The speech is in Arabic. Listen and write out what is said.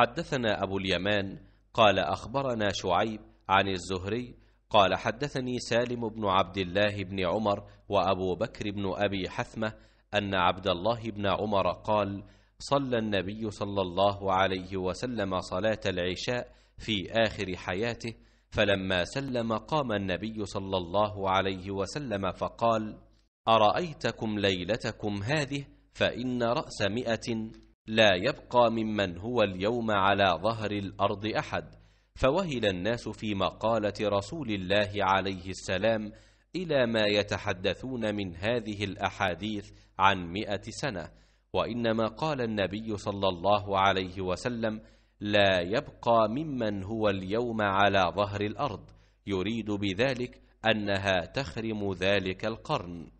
حدثنا أبو اليمان قال أخبرنا شعيب عن الزهري قال حدثني سالم بن عبد الله بن عمر وأبو بكر بن أبي حثمة أن عبد الله بن عمر قال صلى النبي صلى الله عليه وسلم صلاة العشاء في آخر حياته فلما سلم قام النبي صلى الله عليه وسلم فقال أرأيتكم ليلتكم هذه فإن رأس مئة لا يبقى ممن هو اليوم على ظهر الارض احد فوهل الناس في مقاله رسول الله عليه السلام الى ما يتحدثون من هذه الاحاديث عن مئه سنه وانما قال النبي صلى الله عليه وسلم لا يبقى ممن هو اليوم على ظهر الارض يريد بذلك انها تخرم ذلك القرن